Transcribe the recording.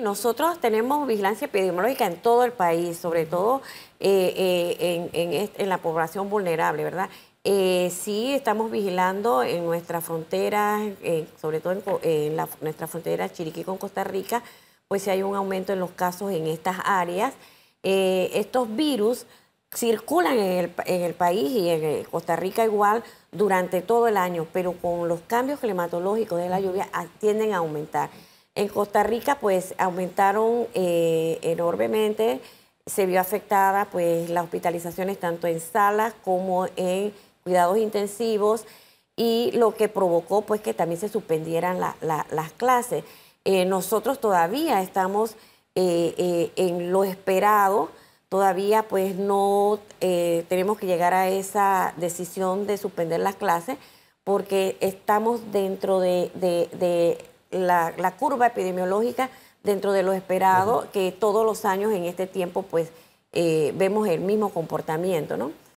Nosotros tenemos vigilancia epidemiológica en todo el país, sobre todo eh, eh, en, la población vulnerable, ¿verdad? Eh, sí, estamos vigilando en nuestras fronteras, sobre todo en, nuestra frontera Chiriquí con Costa Rica, pues si hay un aumento en los casos en estas áreas. estos virus circulan en el, en el, país y en Costa Rica igual durante todo el año, pero con los cambios climatológicos de la lluvia ah, tienden a aumentar. En Costa Rica, pues aumentaron eh, enormemente, se vio afectada pues las hospitalizaciones tanto en salas como en cuidados intensivos y lo que provocó pues que también se suspendieran las clases. Eh, nosotros todavía estamos eh, en lo esperado, todavía pues no tenemos que llegar a esa decisión de suspender las clases porque estamos dentro de la, curva epidemiológica dentro de lo esperado, que todos los años en este tiempo pues eh, vemos el mismo comportamiento, ¿no?